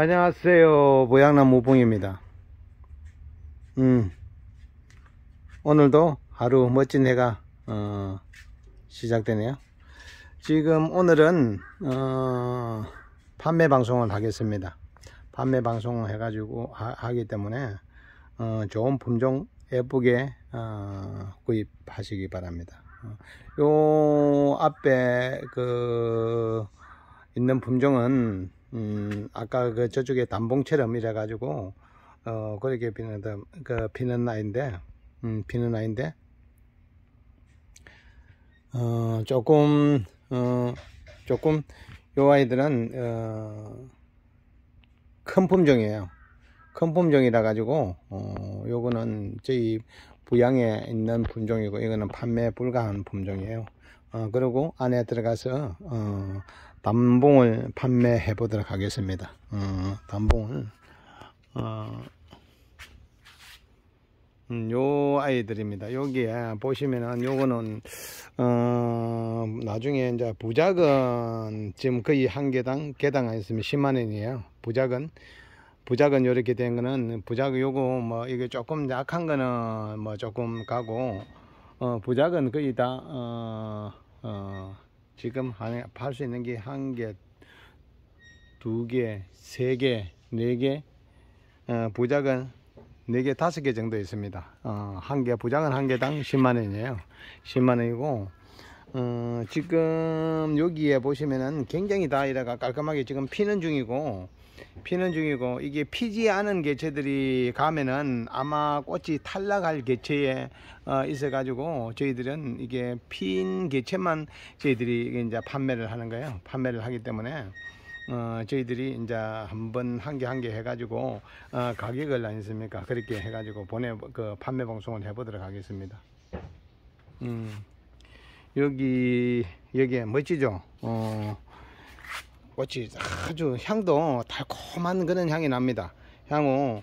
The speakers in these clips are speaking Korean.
안녕하세요 모양남무 우봉입니다 음, 오늘도 하루 멋진 해가 어, 시작되네요 지금 오늘은 어, 판매 방송을 하겠습니다 판매 방송을 해가지고 하, 기 때문에 어, 좋은 품종 예쁘게 어, 구입하시기 바랍니다 어, 요 앞에 그 있는 품종은 음, 아까 그 저쪽에 단봉처럼 이래 가지고 어 그렇게 비는그 피는 나인데 그, 그 음, 피는 나인데 어 조금 어 조금 요 아이들은 어, 큰 품종이에요 큰 품종이라 가지고 어 요거는 저희 부양에 있는 품종이고 이거는 판매 불가한 품종이에요 어 그리고 안에 들어가서 어 단봉을 판매해 보도록 하겠습니다 어, 단봉을 어, 음, 요 아이들입니다 여기에 보시면은 요거는 어, 나중에 이제 부작은 지금 거의 한 개당 개당 있으면 10만원이에요 부작은 부작은 요렇게 된 거는 부작 요거 뭐 이게 조금 약한 거는 뭐 조금 가고 어, 부작은 거의 다 어, 지금 팔 수 있는 게 한 개, 두 개, 세 개, 네 개, 어, 부작은 네 개, 다섯 개 정도 있습니다. 어, 한 개, 부작은 한 개당 10만 원이에요. 10만 원이고, 어, 지금 여기에 보시면은 굉장히 다 이래가 깔끔하게 지금 피는 중이고, 피는 중이고 이게 피지 않은 개체들이 가면은 아마 꽃이 탈락할 개체에 어, 있어 가지고 저희들은 이게 핀 개체만 저희들이 이제 판매를 하는 거예요 판매를 하기 때문에 어, 저희들이 이제 한 번 한 개 한 개 해가지고 어, 가격을 아니습니까 그렇게 해가지고 보내 그 판매 방송을 해보도록 하겠습니다 음 여기 여기 멋지죠 어 꽃이 아주 향도 달콤한 그런 향이 납니다. 향후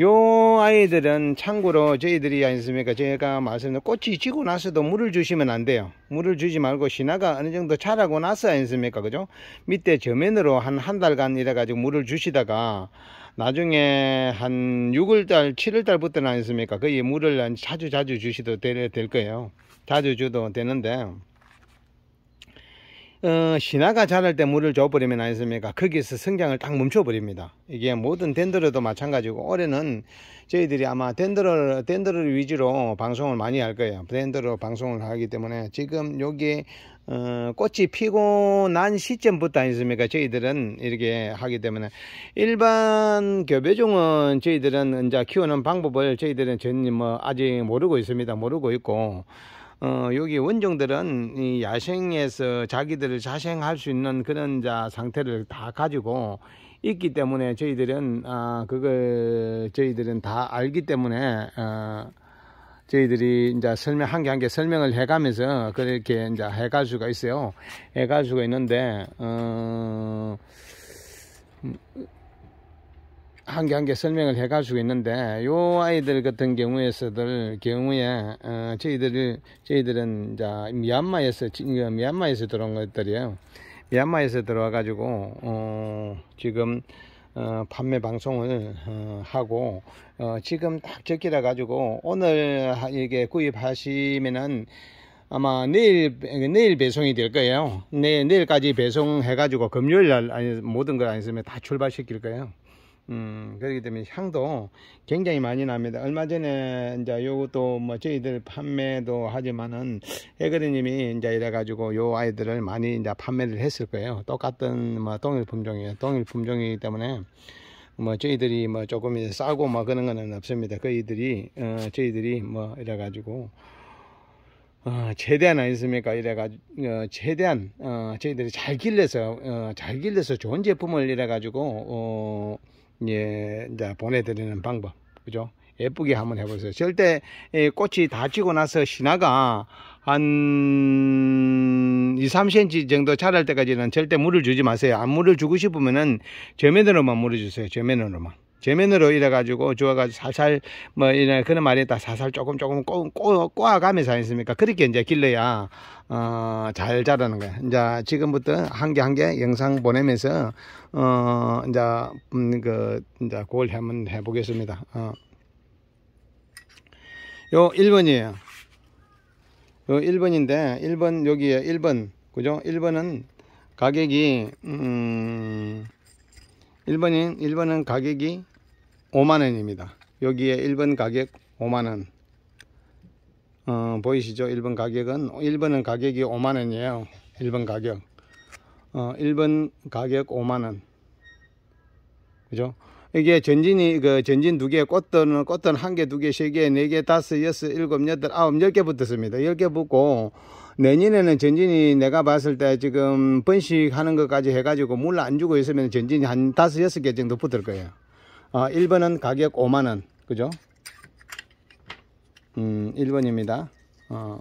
요 아이들은 참고로 저희들이 아니습니까 제가 말씀드린 꽃이 지고 나서도 물을 주시면 안 돼요 물을 주지 말고 신화가 어느 정도 자라고 나서 아니습니까 그죠 밑에 저면으로 한 한 달간 이래 가지고 물을 주시다가 나중에 한 6월달 7월달부터는 아니습니까 거의 물을 자주 자주 주셔도 될, 될 거예요 자주 주도 되는데 어, 신화가 자랄 때 물을 줘버리면 아니습니까 거기서 에 성장을 딱 멈춰버립니다 이게 모든 덴드로도 마찬가지고 올해는 저희들이 아마 덴드를덴드를 위주로 방송을 많이 할 거예요 덴드로 방송을 하기 때문에 지금 여기 어, 꽃이 피고 난 시점부터 아니습니까 저희들은 이렇게 하기 때문에 일반 교배종은 저희들은 이제 키우는 방법을 저희들은 전혀 뭐 아직 모르고 있습니다 모르고 있고 어, 여기 원종들은 이 야생에서 자기들을 자생할 수 있는 그런 자 상태를 다 가지고 있기 때문에 저희들은 아, 그걸 저희들은 다 알기 때문에 어, 저희들이 이제 설명 한 개 한 개 설명을 해가면서 그렇게 이제 해갈 수가 있어요. 해갈 수가 있는데 어. 음, 한개한개 설명을 해 가지고 있는데 요 아이들 같은 경우에서들 경우에 어, 저희들 저희들은 자 미얀마에서 지금 미얀마에서 들어온 것들이에요 미얀마에서 들어와 가지고 어, 지금 어, 판매 방송을 어, 하고 어, 지금 딱 적기라 가지고 오늘 이게 구입하시면은 아마 내일 내일 배송이 될 거예요. 내, 네, 내일까지 배송해 가지고 금요일 날 아니 모든 걸안 있으면 다 출발시킬 거예요. 음, 그렇기 때문에 향도 굉장히 많이 납니다. 얼마 전에 이제 요것도 뭐 저희들 판매도 하지만은 해그리님이 이제 이래가지고 요 아이들을 많이 이제 판매를 했을 거예요. 똑같은 뭐 동일 품종이에요. 동일 품종이기 때문에 뭐 저희들이 뭐 조금 이제 싸고 뭐 그런 거는 없습니다. 그이들이 어, 저희들이 뭐 이래가지고 어, 최대한 아니습니까? 이래가지고, 어, 최대한, 어, 저희들이 잘 길러서, 어, 잘 길러서 좋은 제품을 이래가지고, 어, 예, 이제 보내드리는 방법. 그죠? 예쁘게 한번 해보세요. 절대 꽃이 다 지고 나서 신화가 한 2, 3cm 정도 자랄 때까지는 절대 물을 주지 마세요. 안 물을 주고 싶으면은 저면으로만 물어 주세요. 저면으로만. 제면으로 이래가지고 주어가지고 살살 뭐 이런 그런 말이 있다 살살 조금 조금 꼬, 아가면서하겠습니까 그렇게 이제 길러야 어, 잘 자라는 거야 이제 지금부터 한 개 한 개 영상 보내면서 어 이제 음, 그 이제 그걸 한번 해보겠습니다 어. 요 1번이에요 요 1번인데 1번 여기에 1번 그죠 1번은 가격이 음 1번인 1번은 가격이 5만원입니다 여기에 1번 가격 5만원 어, 보이시죠 1번 가격은 1번은 가격이 5만원이에요 1번 가격 어, 1번 가격 5만원 그죠 이게 전진이 그 전진 두 개, 꽃들은 꽃들 한 개, 두 개, 세 개, 네 개, 다섯, 여섯, 일곱, 여덟, 아홉, 열 개 붙었습니다. 열 개 붙고 내년에는 전진이 내가 봤을 때 지금 번식하는 것까지 해가지고 물 안 주고 있으면 전진이 한 다섯, 여섯 개 정도 붙을 거예요. 어, 아, 1번은 가격 5만원 그죠 음 1번입니다 어.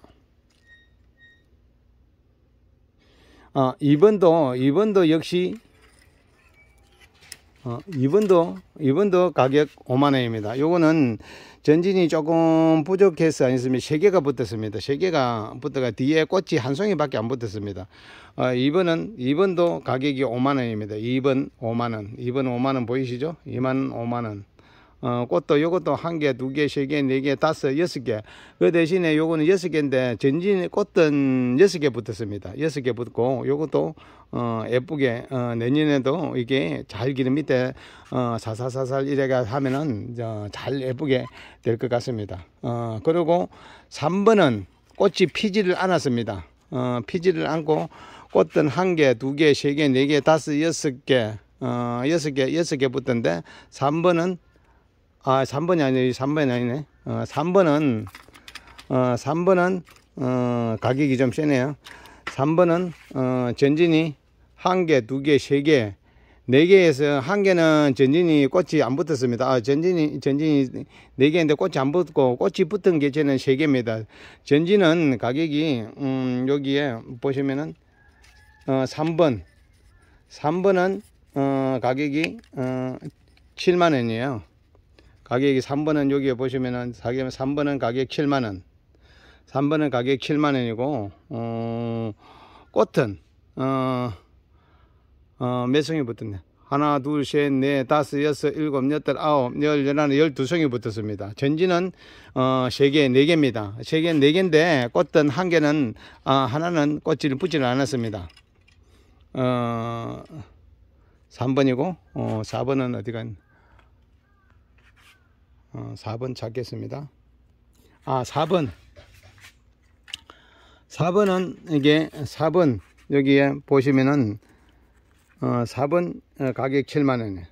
어, 아, 2번도 2번도 역시 어, 2번도 2번도 가격 5만원입니다 요거는 전진이 조금 부족해서 아니으면 세개가 붙었습니다. 세개가 붙어가 뒤에 꽃이 한 송이밖에 안 붙었습니다. 어, 2번은 2번도 가격이 5만원입니다. 2번 5만원 2번 5만원 보이시죠? 2만 5만원 어, 꽃도 요것도 한 개, 두 개, 세 개, 네 개, 다섯, 여섯 개. 그 대신에 요거는 여섯 개인데 전진 꽃은 여섯 개 붙었습니다. 여섯 개 붙고 요것도 어, 예쁘게 어, 내년에도 이게 잘 기름이 돼 어, 사사사살 이래가 하면은 어, 잘 예쁘게 될 것 같습니다. 어, 그리고 3번은 꽃이 피지를 않았습니다. 어, 피지를 않고 꽃은 한 개, 두 개, 세 개, 네 개, 다섯, 여섯 개, 어, 여섯 개, 여섯 개 붙던데 3번은 아, 3번이 아니네. 3번이 아니네. 어, 3번은 어, 3번은 어, 가격이 좀 세네요. 3번은 어, 전진이 한 개, 두 개, 세 개, 네 개에서 한 개는 전진이 꽃이 안 붙었습니다. 아, 전진이, 전진이 네 개인데 꽃이 안 붙고 꽃이 붙은 게 저는 세 개입니다. 전진은 가격이, 음, 여기에 보시면은, 어, 3번. 3번은, 어, 가격이, 어, 7만 원이에요. 가격이 3번은 여기에 보시면은, 3번은 가격 7만 원. 3번은 가격 7만 원이고, 어, 꽃은, 어, 어, 몇 성이 붙었네. 하나, 둘, 셋, 넷, 다섯, 여섯, 일곱, 여덟, 아홉, 열, 열하나, 열두 송이 붙었습니다. 전지는 어, 세 개, 네 개입니다. 세 개, 네 개인데 꽃은 한 개는 아, 하나는 꽃을 붙지는 않았습니다. 어, 3번이고 어, 4번은 어디가 어, 4번 찾겠습니다. 아, 4번. 4번은 이게 4번 여기에 보시면은 어, 4번 어, 가격 7만원이에요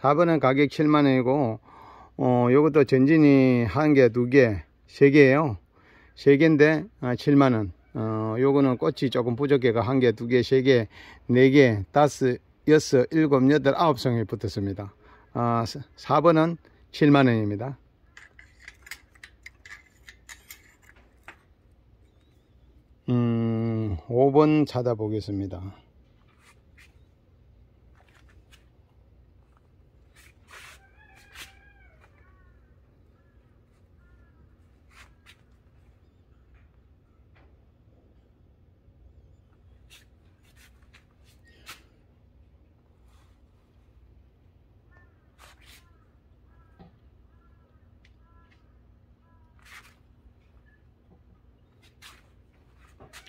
4번은 가격 7만원이고 이것도 어, 전진이 한 개, 두 개, 세개에요세 개인데 아, 어, 7만 원. 요거는 꽃이 조금 부족해가 한 개, 두 개, 세 개, 네 개, 다섯, 여섯, 일곱, 여덟, 아홉 송이 붙었습니다. 아, 4번은 7만 원입니다. 음, 5번 찾아보겠습니다.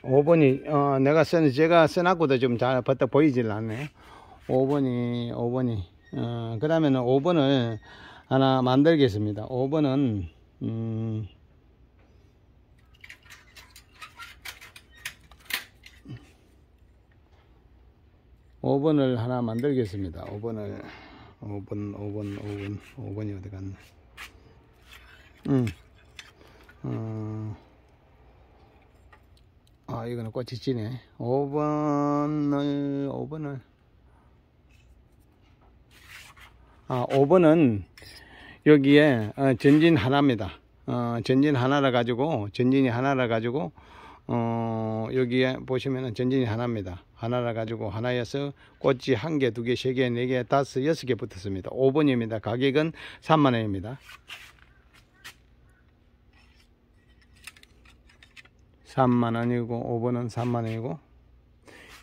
5번이 어, 내가 쓴 제가 써놨고도 좀 잘 버터 보이질 않네 5번이 5번이 어, 그러면 5번을 하나 만들겠습니다 5번은 음, 오번을 하나 만들겠습니다. 5번을5번5번5번5번이 어디 갔나? 음. 어. 아 이거는 꽃이 지네 5번을 5번을 아 5번은 여기에 어, 전진 하나입니다 어, 전진 하나를 가지고 전진이 하나를 가지고 어, 여기에 보시면은 전진이 하나입니다 하나를 가지고 하나에서 꽃이 한 개, 두 개, 세 개, 네 개, 다섯, 여섯 개 붙었습니다 5번입니다 가격은 3만원입니다 3만원이고 5번은 3만원이고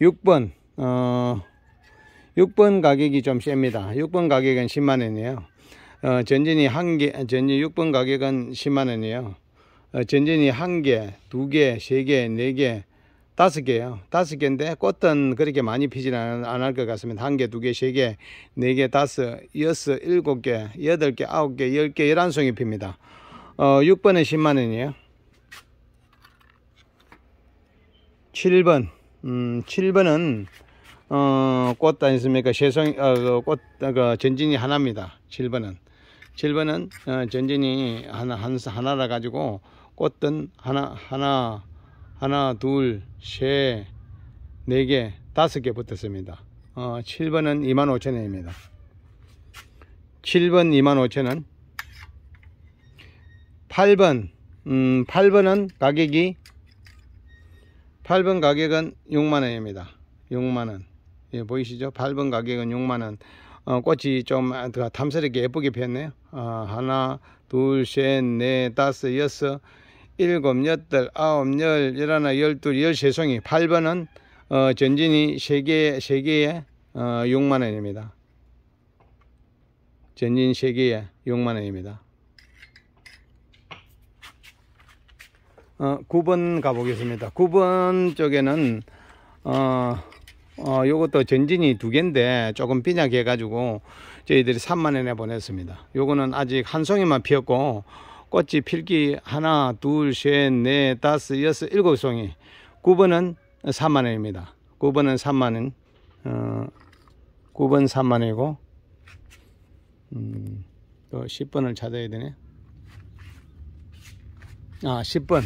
6번 어 6번 가격이 좀 셉니다 6번 가격은 10만원이에요 어, 전진이 한개 전진 6번 가격은 10만원이에요 어, 전진이 한개 두개 세개 네개 다섯 개요. 다섯 개인데 꽃은 그렇게 많이 피지는 않을 것 같습니다. 한 개, 두 개, 세 개, 네 개, 다섯, 여섯, 일곱 개, 여덟 개, 아홉 개, 열 개, 열한 송이 핍니다. 어, 6번에 10만 원이에요. 7번. 음, 7번은 어, 꽃 아니십니까? 세상 어, 그 꽃 어, 전진이 하나입니다. 7번은. 7번은 어, 전진이 하나 한 하나라 가지고 꽃은 하나 하나 하나 둘 셋 네 개 다섯 개 붙었습니다. 어, 7번은 25,000원입니다. 7번 25,000원 8번 음, 8번은 가격이 8번 가격은 6만원입니다. 6만원. 예, 보이시죠? 8번 가격은 6만원. 어, 꽃이 좀 아, 그 탐스럽게 예쁘게 피었네요. 어, 하나, 둘, 셋, 넷, 다섯, 여섯, 일곱, 여덟, 아홉, 열, 열하나, 열둘, 열세 송이. 8번은 어, 전진이 3개, 3개에 어, 6만원입니다. 전진 3개에 6만원입니다. 어, 9번 가보겠습니다. 9번 쪽에는 어, 어, 요것도 전진이 두 개인데 조금 빈약해 가지고 저희들이 3만원에 보냈습니다. 요거는 아직 한 송이만 피었고 꽃이 필기 하나 둘 셋 넷 다섯 여섯 일곱 송이 9번은 3만원입니다. 9번은 3만원 어, 9번 3만원이고 음, 또 10번을 찾아야 되네. 아 10번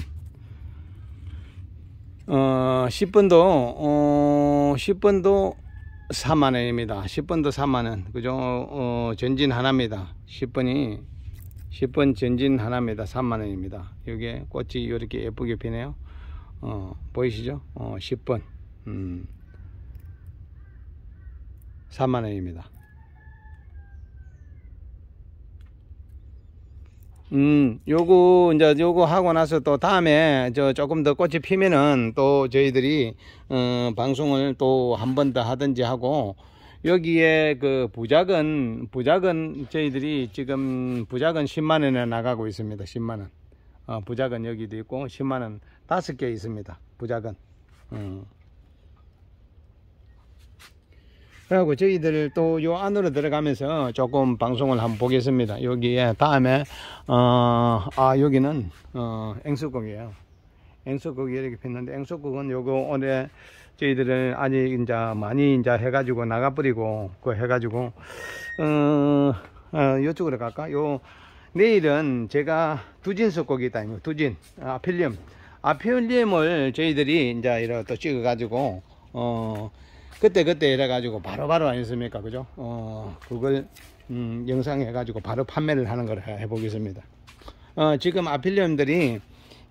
어, 10번도 어, 10번도 4만원입니다 10번도 4만원 그죠 어, 어, 전진 하나입니다 10번이 10번 전진 하나입니다 3만원입니다 이게 에 꽃이 이렇게 예쁘게 피네요 어, 보이시죠 어, 10번 음, 4만원입니다 음, 요거, 이제 요거 하고 나서 또 다음에 저 조금 더 꽃이 피면은 또 저희들이, 어, 방송을 또 한 번 더 하든지 하고, 여기에 그 부작은, 부작은 저희들이 지금 부작은 10만원에 나가고 있습니다. 10만원. 어, 부작은 여기도 있고, 10만원 다섯 개 있습니다. 부작은. 음. 그래갖고 저희들 또요 안으로 들어가면서 조금 방송을 한번 보겠습니다. 여기에 다음에 어, 아 여기는 어, 앵수국이에요. 앵수국이 이렇게 폈는데 앵수국은 요거 오늘 저희들은 아직 이제 많이 이제 해가지고 나가버리고 그 해가지고 어, 어 요쪽으로 갈까? 요 내일은 제가 두진수국이 있다 두진 아필리엄 아필리엄을 저희들이 이제 이렇게 또 찍어가지고 어 그때 그때 이래 가지고 바로바로 아니습니까 그죠 어 그걸 음, 영상 해 가지고 바로 판매를 하는 걸 해 보겠습니다 어 지금 아필리엄들이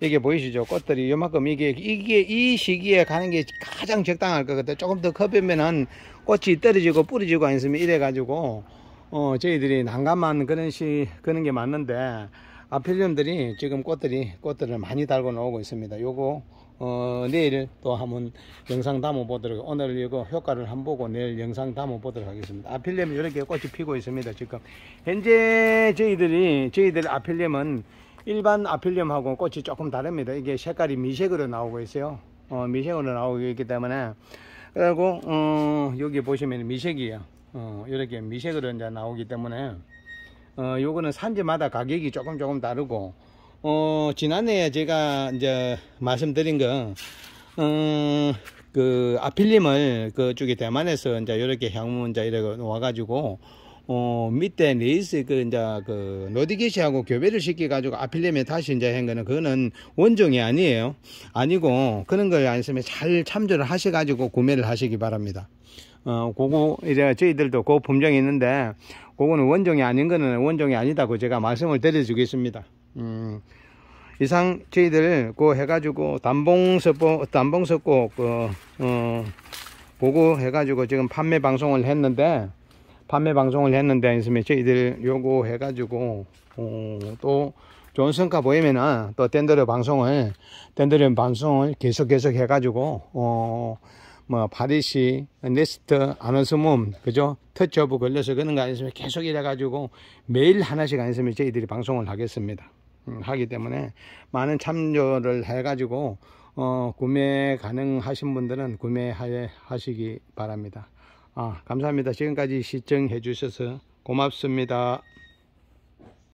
이게 보이시죠 꽃들이 요만큼 이게 이게 이 시기에 가는 게 가장 적당할 것 같아요 조금 더 커비면은 꽃이 떨어지고 뿌리지고 아니으면 이래 가지고 어 저희들이 난감한 그런 시 그런 게 맞는데 아필리엄들이 지금 꽃들이 꽃들을 많이 달고 나오고 있습니다 요거 어, 내일 또 한번 영상 담아 보도록 오늘 이거 효과를 한번 보고 내일 영상 담아 보도록 하겠습니다 아필렘이 이렇게 꽃이 피고 있습니다 지금 현재 저희들이 저희들 아필렘은 일반 아필렘하고 꽃이 조금 다릅니다 이게 색깔이 미색으로 나오고 있어요 어, 미색으로 나오고 있기 때문에 그리고 어, 여기 보시면 미색이에요 어, 이렇게 미색으로 이제 나오기 때문에 어, 요거는 산지마다 가격이 조금 조금 다르고 어, 지난해 에 제가 이제 말씀드린 건, 어, 그, 아필림을 그쪽에 대만에서 이제 이렇게 향문 자이래게 와가지고, 어, 밑에 레이스 그 이제 그 노디게시하고 교배를 시켜가지고 아필림에 다시 이제 한 거는 그거는 원종이 아니에요. 아니고, 그런 걸 안쓰면 잘 참조를 하셔가지고 구매를 하시기 바랍니다. 어, 그거, 이제 저희들도 그 품종이 있는데, 그거는 원종이 아닌 거는 원종이 아니다고 제가 말씀을 드려주겠습니다. 음, 이상 저희들 그 해가지고 단봉 석고 단봉 석고 그, 어, 보고 해가지고 지금 판매 방송을 했는데 판매 방송을 했는데 있으면 저희들 요거 해가지고 어, 또 좋은 성과 보이면은 또 덴더려 방송을 덴더려 방송을 계속 계속 해가지고 어뭐 파리시 네스트 아너스몸 그죠 터치오브 걸려서 그런 거 아니었으면 계속 이래가지고 매일 하나씩 아니었으면 저희들이 방송을 하겠습니다. 하기 때문에 많은 참여를 해가지고 어, 구매 가능하신 분들은 구매하시기 바랍니다. 아, 감사합니다. 지금까지 시청해 주셔서 고맙습니다.